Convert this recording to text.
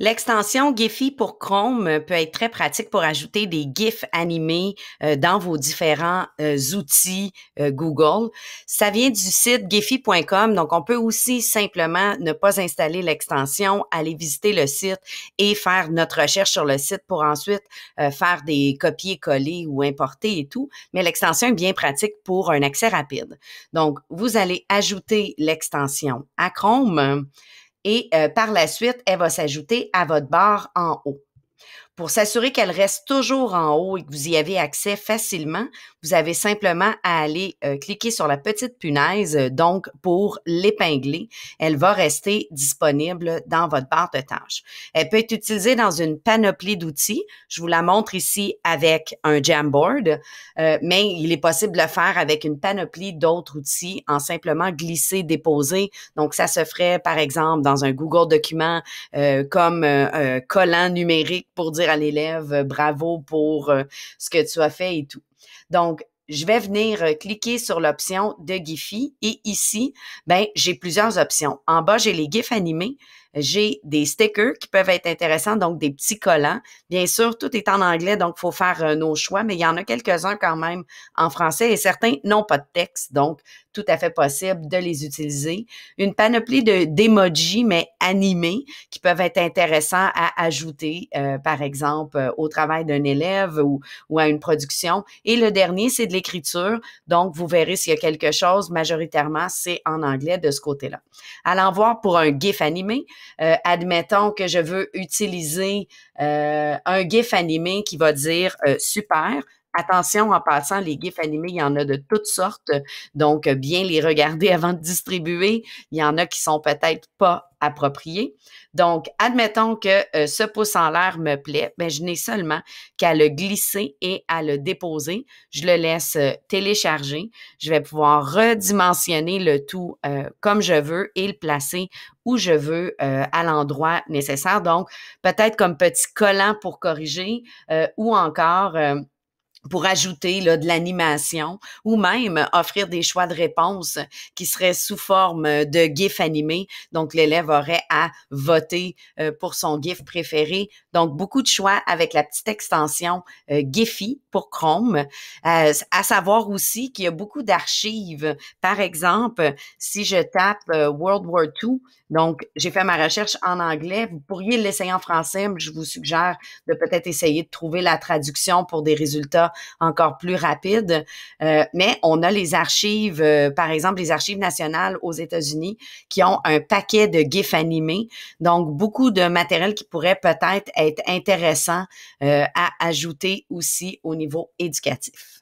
L'extension Giphy pour Chrome euh, peut être très pratique pour ajouter des GIFs animés euh, dans vos différents euh, outils Google. Ça vient du site giphy.com, donc on peut aussi simplement ne pas installer l'extension, aller visiter le site et faire notre recherche sur le site pour ensuite faire des copier-coller ou importer et tout. Mais l'extension est bien pratique pour un accès rapide. Donc, vous allez ajouter l'extension à Chrome et euh, par la suite, elle va s'ajouter à votre barre en haut. Pour s'assurer qu'elle reste toujours en haut et que vous y avez accès facilement, vous avez simplement à aller euh, cliquer sur la petite punaise, euh, donc pour l'épingler. Elle va rester disponible dans votre barre de tâches. Elle peut être utilisée dans une panoplie d'outils. Je vous la montre ici avec un Jamboard, euh, mais il est possible de le faire avec une panoplie d'autres outils en simplement glisser, déposer. Donc, ça se ferait, par exemple, dans un Google document comme collant numérique pour dire à l'élève euh, bravo pour euh, ce que tu as fait et tout. Donc, je vais venir euh, cliquer sur l'option de GIFI et ici, ben, j'ai plusieurs options. En bas, j'ai les GIFs animés, j'ai des stickers qui peuvent être intéressants, donc des petits collants. Bien sûr, tout est en anglais, donc il faut faire euh, nos choix, mais il y en a quelques-uns quand même en français et certains n'ont pas de texte, donc tout à fait possible de les utiliser. Une panoplie de d'emojis, mais animés, qui peuvent être intéressants à ajouter, euh, par exemple, euh, au travail d'un élève ou, ou à une production. Et le dernier, c'est de l'écriture. Donc, vous verrez s'il y a quelque chose, majoritairement, c'est en anglais de ce côté-là. Allons voir pour un GIF animé. Euh, admettons que je veux utiliser euh, un GIF animé qui va dire euh, super, Attention, en passant, les gifs animés, il y en a de toutes sortes. Donc, bien les regarder avant de distribuer. Il y en a qui sont peut-être pas appropriés. Donc, admettons que euh, ce pouce en l'air me plaît, mais ben, je n'ai seulement qu'à le glisser et à le déposer. Je le laisse euh, télécharger. Je vais pouvoir redimensionner le tout euh, comme je veux et le placer où je veux à l'endroit nécessaire. Donc, peut-être comme petit collant pour corriger ou encore pour ajouter de l'animation ou même euh, offrir des choix de réponse qui seraient sous forme euh, de GIF animé. Donc, l'élève aurait à voter euh, pour son GIF préféré. Donc, beaucoup de choix avec la petite extension GIFI pour Chrome. à savoir aussi qu'il y a beaucoup d'archives. Par exemple, si je tape World War II, donc j'ai fait ma recherche en anglais, vous pourriez l'essayer en français, mais je vous suggère de peut-être essayer de trouver la traduction pour des résultats encore plus rapide. Euh, mais on a les archives, euh, par exemple, les archives nationales aux États-Unis qui ont un paquet de GIF animés. Donc, beaucoup de matériel qui pourrait peut-être être intéressant euh, à ajouter aussi au niveau éducatif.